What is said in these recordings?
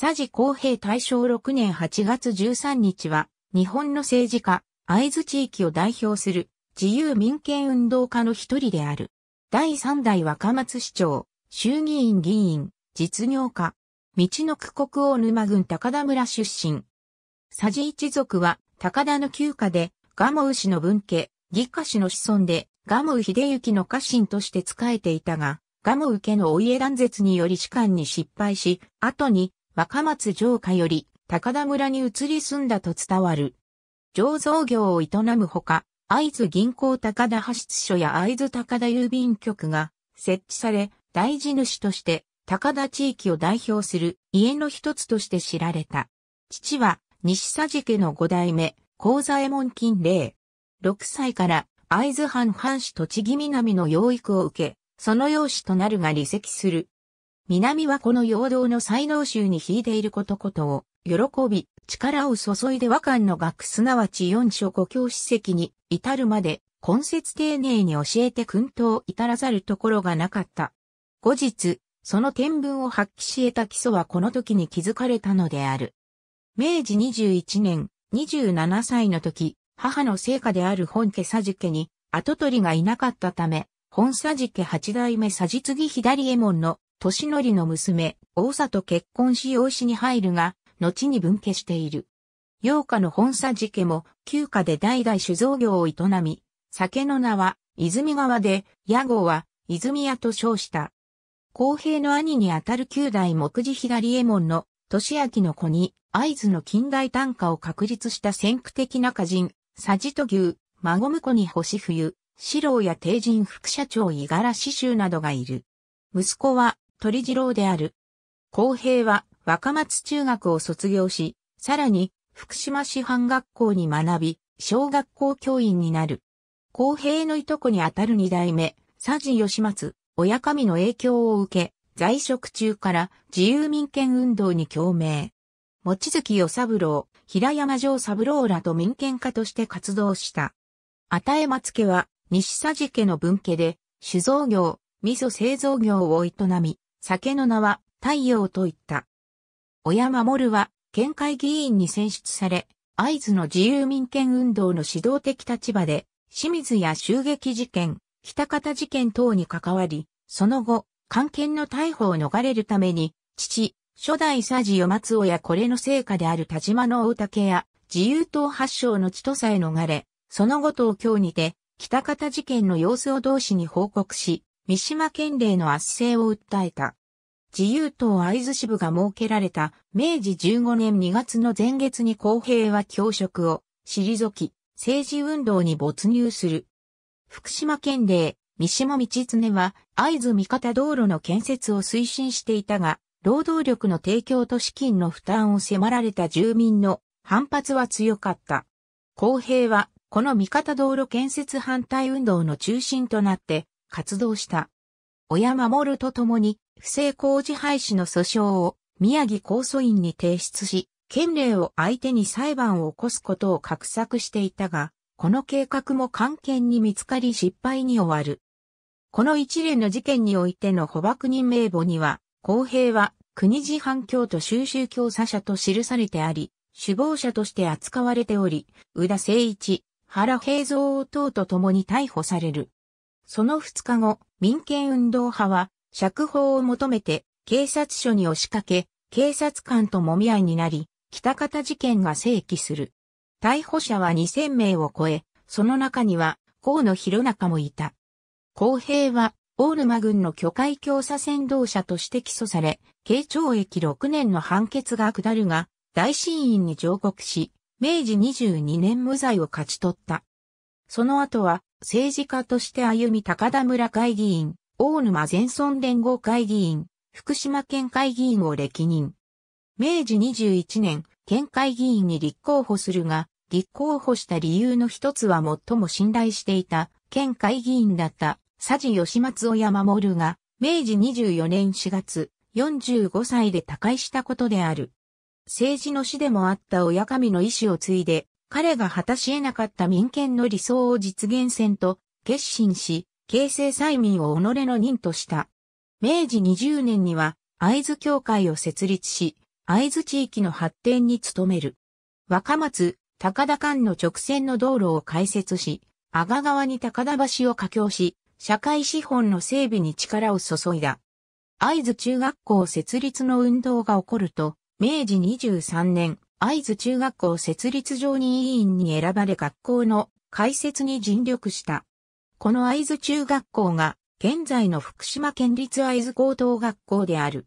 佐治公平大正6年8月13日は、日本の政治家、会津地域を代表する自由民権運動家の一人である。第3代若松市長、衆議院議員、実業家、道の区国王沼郡高田村出身。佐治一族は高田の旧家で、ガモウ氏の分家、義家氏の子孫で、ガモウ秀行の家臣として仕えていたが、ガモウ家のお家断絶により士官に失敗し、後に若松城下より高田村に移り住んだと伝わる。醸造業を営むほか、会津銀行高田派出所や会津高田郵便局が設置され、大事主として高田地域を代表する家の一つとして知られた。父は西佐治家の五代目、高座衛門金霊。6歳から会津藩藩士栃木南の養育を受け、その養子となるが離席する。南はこの陽道の才能集に引いていることことを、喜び、力を注いで和漢の学すなわち四書五教史跡に至るまで、根節丁寧に教えて訓導至らざるところがなかった。後日、その天文を発揮し得た基礎はこの時に築かれたのである。明治21年、27歳の時、母の成果である本家佐治家に、跡取りがいなかったため、本佐治家八代目佐治次左衛門の俊則の娘、大里結婚し養子に入るが、後に分家している。洋家の本佐寺家も、旧家で代々酒造業を営み、酒の名は、泉川で、屋号は、泉屋と称した。公平の兄にあたる九代木地左衛門の、年明の子に、会津の近代短歌を確立した先駆的な歌人、佐治と牛、孫婿に星冬、四郎や帝人副社長五十嵐衆などがいる。息子は、鳥次郎である。公平は若松中学を卒業し、さらに福島師範学校に学び、小学校教員になる。公平のいとこにあたる二代目、佐治義松、親神の影響を受け、在職中から自由民権運動に共鳴。望月与三郎、平山城三郎らと民権家として活動した。与え松家は西佐治家の分家で、酒造業、味噌製造業を営み、酒の名は太陽と言った。小山守は県会議員に選出され、会津の自由民権運動の指導的立場で、清水や襲撃事件、北方事件等に関わり、その後、関係の逮捕を逃れるために、父、初代佐治与松尾やこれの成果である田島の大竹や、自由党発祥の地とさえ逃れ、その後東京にて、北方事件の様子を同志に報告し、三島県令の圧政を訴えた。自由党会津支部が設けられた明治15年2月の前月に公平は教職を退き、政治運動に没入する。福島県令、三島道常は会津三方道路の建設を推進していたが、労働力の提供と資金の負担を迫られた住民の反発は強かった。公平は、この三方道路建設反対運動の中心となって、活動した。親守とともに、不正工事廃止の訴訟を宮城控訴院に提出し、県令を相手に裁判を起こすことを画策していたが、この計画も関係に見つかり失敗に終わる。この一連の事件においての捕獲人名簿には、公平は国事反共と収集教唆者と記されてあり、首謀者として扱われており、宇田誠一、原平蔵等と共に逮捕される。その2日後、民権運動派は釈放を求めて警察署に押しかけ、警察官ともみ合いになり、北方事件が正規する。逮捕者は2000名を超え、その中には河野博中もいた。公平は大沼軍の巨海強左扇動者として起訴され、慶長役6年の判決が下るが、大審院に上告し、明治22年無罪を勝ち取った。その後は、政治家として歩み高田村会議員、大沼前村連合会議員、福島県会議員を歴任。明治21年、県会議員に立候補するが、立候補した理由の一つは最も信頼していた、県会議員だった、佐治義松を山守が、明治24年4月、45歳で他界したことである。政治の師でもあった親上の意志を継いで、彼が果たし得なかった民権の理想を実現せんと決心し、形成催眠を己の任とした。明治20年には、会津協会を設立し、会津地域の発展に努める。若松、高田間の直線の道路を開設し、阿賀川に高田橋を架橋し、社会資本の整備に力を注いだ。会津中学校設立の運動が起こると、明治23年、会津中学校設立常任委員に選ばれ学校の開設に尽力した。この会津中学校が現在の福島県立会津高等学校である。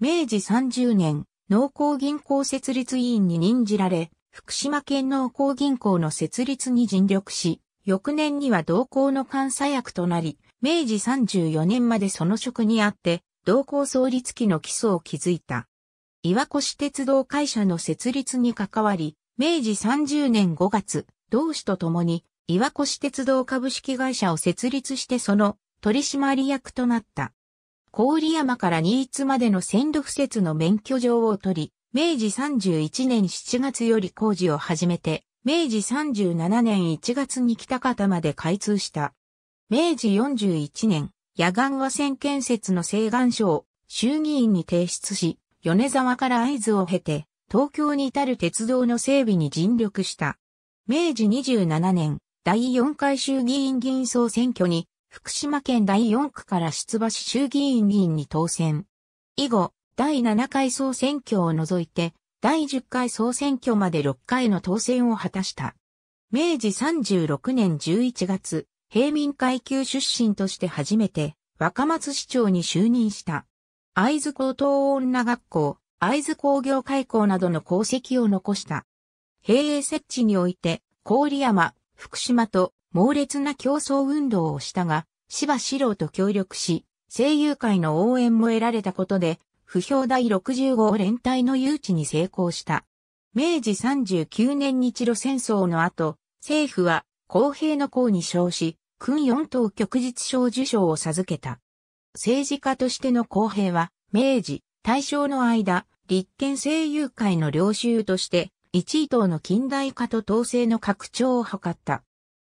明治30年、農工銀行設立委員に任じられ、福島県農工銀行の設立に尽力し、翌年には同行の監査役となり、明治34年までその職にあって、同行創立期の基礎を築いた。岩越鉄道会社の設立に関わり、明治30年5月、同志と共に岩越鉄道株式会社を設立してその取締役となった。郡山から新津までの線路敷設の免許状を取り、明治31年7月より工事を始めて、明治37年1月に北方まで開通した。明治41年、野岸和線建設の請願書を衆議院に提出し、米沢から合図を経て、東京に至る鉄道の整備に尽力した。明治27年、第4回衆議院議員総選挙に、福島県第4区から出馬し衆議院議員に当選。以後、第7回総選挙を除いて、第10回総選挙まで6回の当選を果たした。明治36年11月、平民階級出身として初めて、若松市長に就任した。会津高等女学校、会津工業開校などの功績を残した。平営設置において、郡山、福島と猛烈な競争運動をしたが、芝四郎と協力し、声優会の応援も得られたことで、不評第65連隊の誘致に成功した。明治39年日露戦争の後、政府は公平の功に称し、訓4等旭日賞受賞を授けた。政治家としての公平は、明治、大正の間、立憲政友会の領袖として、一位党の近代化と統制の拡張を図った。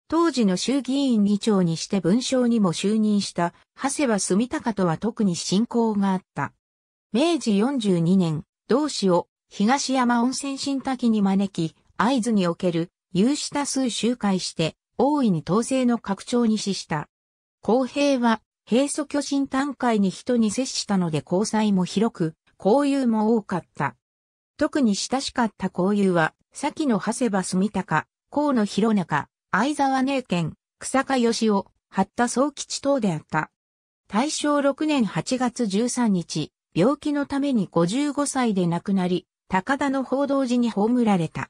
当時の衆議院議長にして文章にも就任した、長谷は住高とは特に親交があった。明治42年、同志を東山温泉新滝に招き、合図における有志多数集会して、大いに統制の拡張に資した。公平は平素巨神単会に人に接したので交際も広く、交友も多かった。特に親しかった交友は、先の長谷場住高、河野広中、相沢姉賢、草加義雄、八田宗吉等であった。大正6年8月13日、病気のために55歳で亡くなり、高田の報道時に葬られた。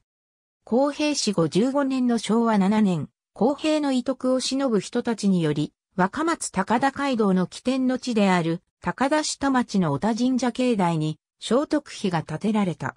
公平死後15年の昭和7年、公平の遺徳を忍ぶ人たちにより、若松高田街道の起点の地である高田下町の小田神社境内に聖徳碑が建てられた。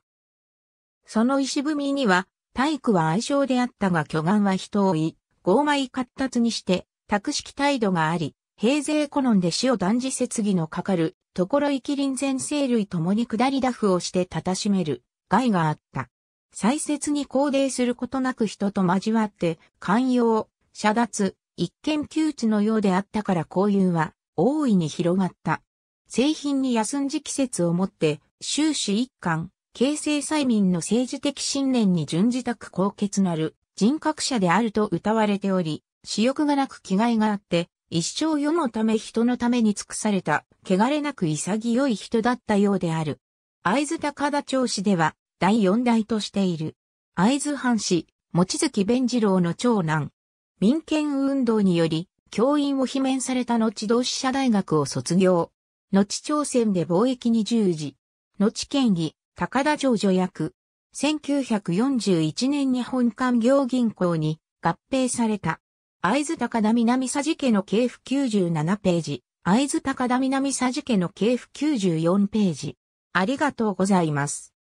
その石踏みには体育は愛称であったが巨岩は人を追い、傲慢活達にして、託式態度があり、平勢好んで死を断じ設義のかかる、ところき臨前生類ともに下りダフをしてたたしめる、害があった。再節に行励することなく人と交わって、寛容、遮脱、一見窮地のようであったから交友は大いに広がった。製品に休んじ季節をもって、終始一貫、形成催眠の政治的信念に準じたく高潔なる人格者であると謳われており、私欲がなく気概があって、一生世のため人のために尽くされた、汚れなく潔い人だったようである。会津高田町市では、第四代としている。会津藩士、持月弁次郎の長男、民権運動により、教員を罷免された後同志社大学を卒業。後朝鮮で貿易に従事。後県議、高田城助役。1941年日本官業銀行に合併された。会津高田南佐治家の系譜97ページ。会津高田南佐治家の系譜94ページ。ありがとうございます。